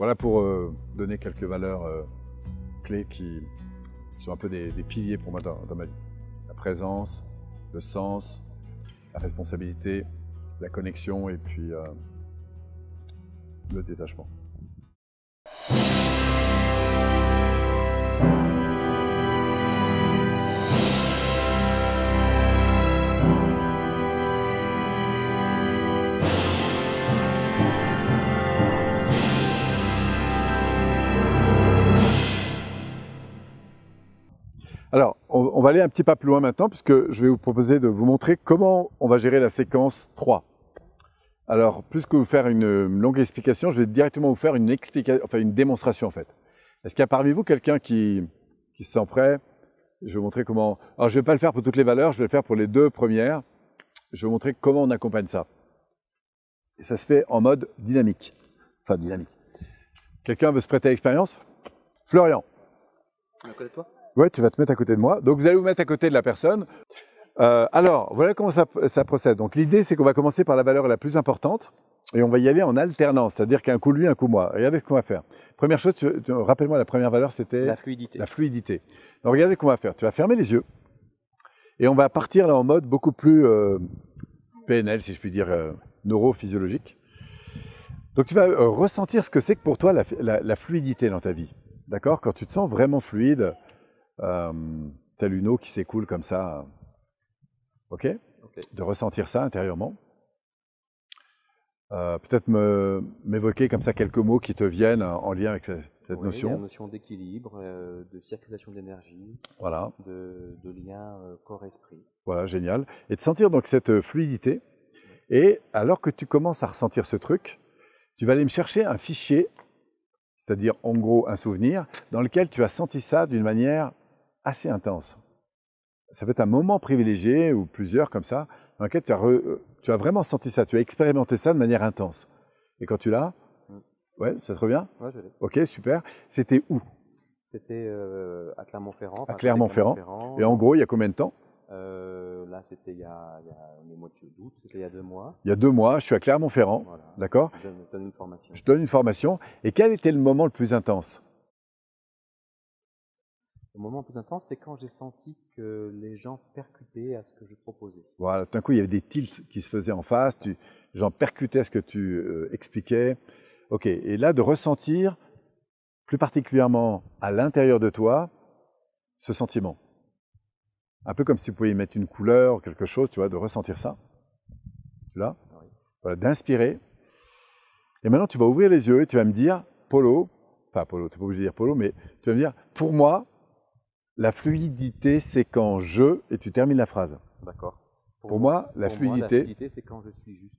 Voilà pour euh, donner quelques valeurs euh, clés qui sont un peu des, piliers pour moi dans, ma vie. La présence, le sens, la responsabilité, la connexion et puis euh, le détachement. on va aller un petit pas plus loin maintenant puisque je vais vous proposer de vous montrer comment on va gérer la séquence 3. Alors, plus que vous faire une euh, longue explication, je vais directement vous faire une, une démonstration en fait. Est-ce qu'il y a parmi vous quelqu'un qui, qui se sent prêt Je vais vous montrer comment... Alors, je ne vais pas le faire pour toutes les valeurs, je vais le faire pour les deux premières. Je vais vous montrer comment on accompagne ça. Et ça se fait en mode dynamique. Enfin, dynamique. Quelqu'un veut se prêter à l'expérience Florian. toi Ouais, tu vas te mettre à côté de moi. Donc vous allez vous mettre à côté de la personne. Euh, alors, voilà comment ça, procède. Donc l'idée, c'est qu'on va commencer par la valeur la plus importante et on va y aller en alternance, c'est-à-dire qu'un coup lui, un coup moi. Regardez ce qu'on va faire. Première chose, rappelle-moi, la première valeur, c'était la fluidité. La fluidité. Alors regardez ce qu'on va faire. Tu vas fermer les yeux et on va partir là en mode beaucoup plus euh, PNL, si je puis dire, euh, neurophysiologique. Donc tu vas ressentir ce que c'est que pour toi la fluidité dans ta vie. D'accord Quand tu te sens vraiment fluide, euh, telle une eau qui s'écoule comme ça. OK, De ressentir ça intérieurement. Euh, peut-être m'évoquer comme ça quelques mots qui te viennent en lien avec cette notion. La notion d'équilibre, euh, de circulation d'énergie, voilà. de, lien corps-esprit. Voilà, génial. Et de sentir donc cette fluidité. Et alors que tu commences à ressentir ce truc, tu vas aller me chercher un fichier, c'est-à-dire en gros un souvenir, dans lequel tu as senti ça d'une manière assez intense. Ça peut être un moment privilégié ou plusieurs comme ça, dans lequel tu as, euh, vraiment senti ça, tu as expérimenté ça de manière intense. Et quand tu l'as, mm. ouais, ça te revient Ouais, je l'ai. Ok, super. C'était où C'était euh, à Clermont-Ferrand. À Clermont-Ferrand. Et en gros, il y a combien de temps euh, là, c'était il y a, c'était il y a deux mois. Il y a deux mois, je suis à Clermont-Ferrand, d'accord donne une formation. Je donne une formation. Et quel était le moment le plus intense le moment le plus intense, c'est quand j'ai senti que les gens percutaient à ce que je proposais. Voilà, tout d'un coup, il y avait des tilts qui se faisaient en face, tu, les gens percutaient à ce que tu euh, expliquais. Ok, et là, de ressentir plus particulièrement à l'intérieur de toi ce sentiment. Un peu comme si tu pouvais y mettre une couleur, quelque chose, tu vois, de ressentir ça. Tu l'as ah Voilà, d'inspirer. Et maintenant, tu vas ouvrir les yeux et tu vas me dire, Polo, enfin Polo, tu n'es pas obligé de dire Polo, mais tu vas me dire, pour moi, la fluidité, c'est quand je, et tu termines la phrase. D'accord. Pour, moi, la fluidité. la fluidité, c'est quand je suis juste.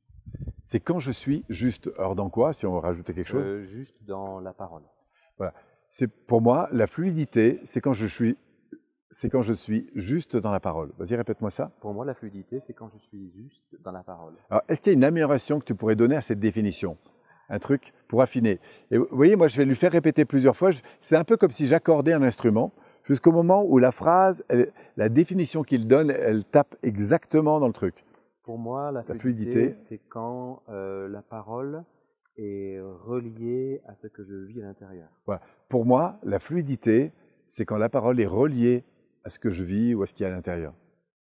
C'est quand je suis juste. Alors, dans quoi, si on rajoutait quelque chose euh, Juste dans la parole. Voilà. C'est pour moi, la fluidité, c'est quand je suis. C'est quand je suis juste dans la parole. Vas-y, répète-moi ça. Pour moi, la fluidité, c'est quand je suis juste dans la parole. Alors, est-ce qu'il y a une amélioration que tu pourrais donner à cette définition un truc pour affiner. Et vous voyez, moi, je vais lui faire répéter plusieurs fois. C'est un peu comme si j'accordais un instrument jusqu'au moment où la phrase, la définition qu'il donne, elle tape exactement dans le truc. Pour moi, la, fluidité, c'est quand euh, la parole est reliée à ce que je vis à l'intérieur. Voilà. Pour moi, la fluidité, c'est quand la parole est reliée à ce que je vis ou à ce qu'il y a à l'intérieur.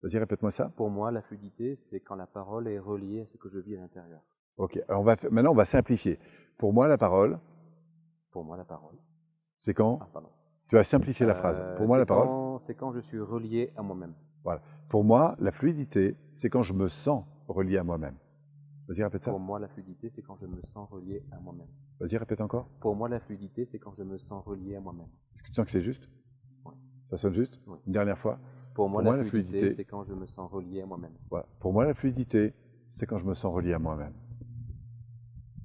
Vas-y, répète-moi ça. Pour moi, la fluidité, c'est quand la parole est reliée à ce que je vis à l'intérieur. Ok, alors on va, maintenant on va simplifier. Pour moi, la parole. Pour moi, la parole. C'est quand ah, pardon. Tu vas simplifier la euh, phrase. Pour moi, la parole. C'est quand je suis relié à moi-même. Voilà. Pour moi, la fluidité, c'est quand je me sens relié à moi-même. Vas-y, répète ça. Pour moi, la fluidité, c'est quand je me sens relié à moi-même. Vas-y, répète encore. Pour moi, la fluidité, c'est quand je me sens relié à moi-même. Est-ce que tu sens que c'est juste Oui. Ça sonne juste Oui. Une dernière fois. Pour moi, la, fluidité c'est quand je me sens relié à moi-même. Voilà. Pour moi, la fluidité, c'est quand je me sens relié à moi-même.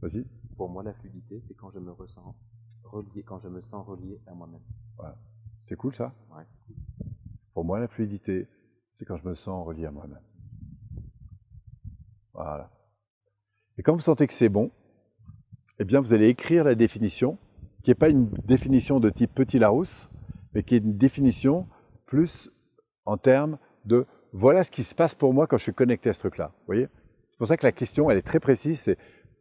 Vas-y. Pour moi, la fluidité, c'est quand je me ressens relié, quand je me sens relié à moi-même. C'est cool ça Pour moi, la fluidité, c'est quand je me sens relié à moi-même. Voilà. Et quand vous sentez que c'est bon, eh bien, vous allez écrire la définition, qui n'est pas une définition de type petit Larousse, mais qui est une définition plus en termes de voilà ce qui se passe pour moi quand je suis connecté à ce truc-là. Vous voyez C'est pour ça que la question, elle est très précise. C'est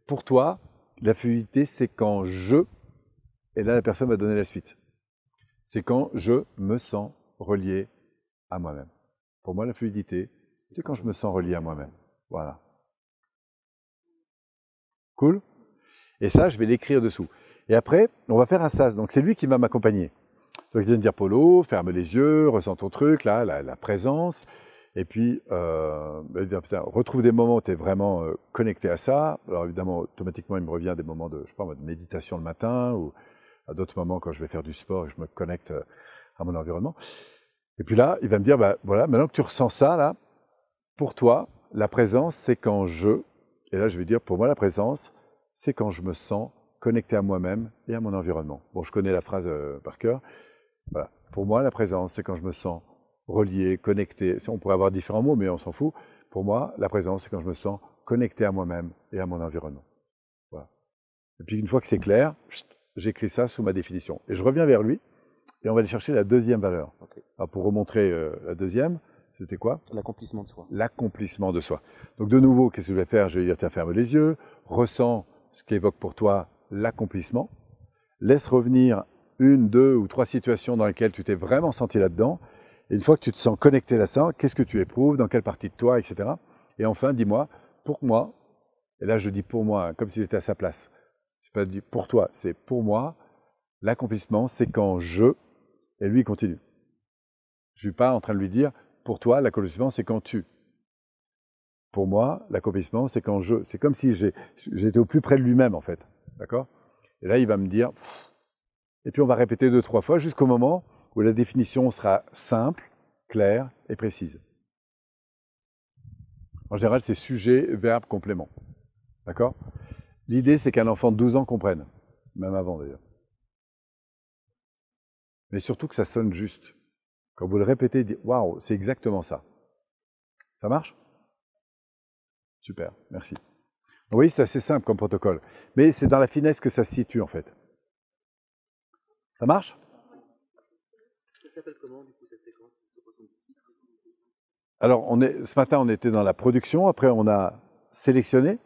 pour toi, la fluidité, c'est quand je et là, la personne va donner la suite. C'est quand je me sens relié à moi-même. Pour moi, la fluidité, c'est quand je me sens relié à moi-même. Voilà. Cool Et ça, je vais l'écrire dessous. Et après, on va faire un sas. Donc, c'est lui qui va m'accompagner. Donc, je viens de dire Polo, ferme les yeux, ressens ton truc, là, la, présence. Et puis, euh, putain, retrouve des moments où tu es vraiment euh, connecté à ça. Alors, évidemment, automatiquement, il me revient des moments de, je sais pas, de méditation le matin ou à d'autres moments quand je vais faire du sport et je me connecte euh, à mon environnement. Et puis là, il va me dire, bah, voilà, maintenant que tu ressens ça, là, pour toi, la présence, c'est quand je, et là je vais dire, pour moi, la présence, c'est quand je me sens connecté à moi-même et à mon environnement. Bon, je connais la phrase euh, par cœur. Voilà. Pour moi, la présence, c'est quand je me sens relié, connecté. On pourrait avoir différents mots, mais on s'en fout. Pour moi, la présence, c'est quand je me sens connecté à moi-même et à mon environnement. Voilà. Et puis, une fois que c'est clair, j'écris ça sous ma définition. Et je reviens vers lui, et on va aller chercher la deuxième valeur. pour remontrer euh, la deuxième, c'était quoi L'accomplissement de soi. L'accomplissement de soi. Donc de nouveau, qu'est-ce que je vais faire Je vais dire, tiens, ferme les yeux, ressens ce qu'évoque pour toi l'accomplissement, laisse revenir une, deux ou trois situations dans lesquelles tu t'es vraiment senti là-dedans, et une fois que tu te sens connecté là-dedans, qu'est-ce que tu éprouves, dans quelle partie de toi, etc. Et enfin, dis-moi, pour moi, et là je dis pour moi, comme si j'étais à sa place, pas pour toi, c'est pour moi. L'accomplissement, c'est quand je, et lui, continue. Je ne suis pas en train de lui dire, pour toi, l'accomplissement, c'est quand tu. Pour moi, l'accomplissement, c'est quand je. C'est comme si j'étais au plus près de lui-même, en fait. D'accord Et là, il va me dire, et puis on va répéter deux, trois fois jusqu'au moment où la définition sera simple, claire et précise. En général, c'est sujet, verbe, complément. D'accord L'idée, c'est qu'un enfant de 12 ans comprenne, même avant d'ailleurs. Mais surtout que ça sonne juste. Quand vous le répétez, dites Waouh, c'est exactement ça. Ça marche Super, merci. Vous voyez, c'est assez simple comme protocole. Mais c'est dans la finesse que ça se situe en fait. Ça marche Alors, ce matin, on était dans la production. Après, on a sélectionné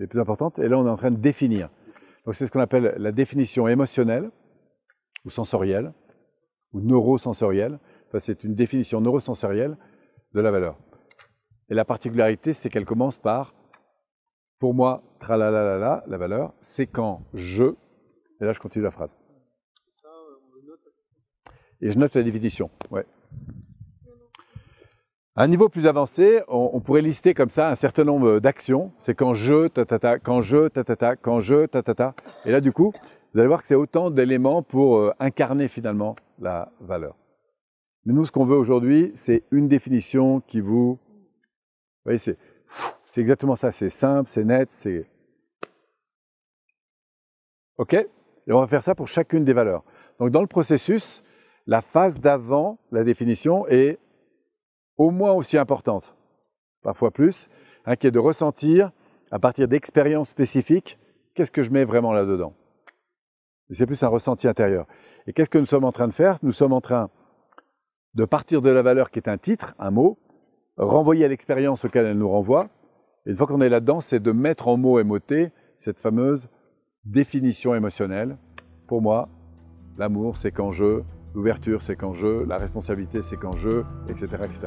les plus importantes, et là on est en train de définir. Donc c'est ce qu'on appelle la définition émotionnelle, ou sensorielle, ou neurosensorielle. Enfin, c'est une définition neurosensorielle de la valeur. Et la particularité, c'est qu'elle commence par, pour moi, la valeur, c'est quand je, et là je continue la phrase. Et je note la définition, ouais. À un niveau plus avancé, on, pourrait lister comme ça un certain nombre d'actions. C'est quand je, tatata, quand je, tatata, quand je, tatata. Et là, du coup, vous allez voir que c'est autant d'éléments pour euh, incarner finalement la valeur. Mais nous, ce qu'on veut aujourd'hui, c'est une définition qui vous... Vous voyez, c'est exactement ça. C'est simple, c'est net, c'est... OK Et on va faire ça pour chacune des valeurs. Donc, dans le processus, la phase d'avant, la définition, est au moins aussi importante, parfois plus, hein, qui est de ressentir, à partir d'expériences spécifiques, qu'est-ce que je mets vraiment là-dedans. C'est plus un ressenti intérieur. Et qu'est-ce que nous sommes en train de faire Nous sommes en train de partir de la valeur qui est un titre, un mot, renvoyer à l'expérience auquel elle nous renvoie. Et une fois qu'on est là-dedans, c'est de mettre en mots et cette fameuse définition émotionnelle. Pour moi, l'amour, c'est quand je L'ouverture, c'est qu'en jeu, la responsabilité, c'est qu'en jeu, etc., etc.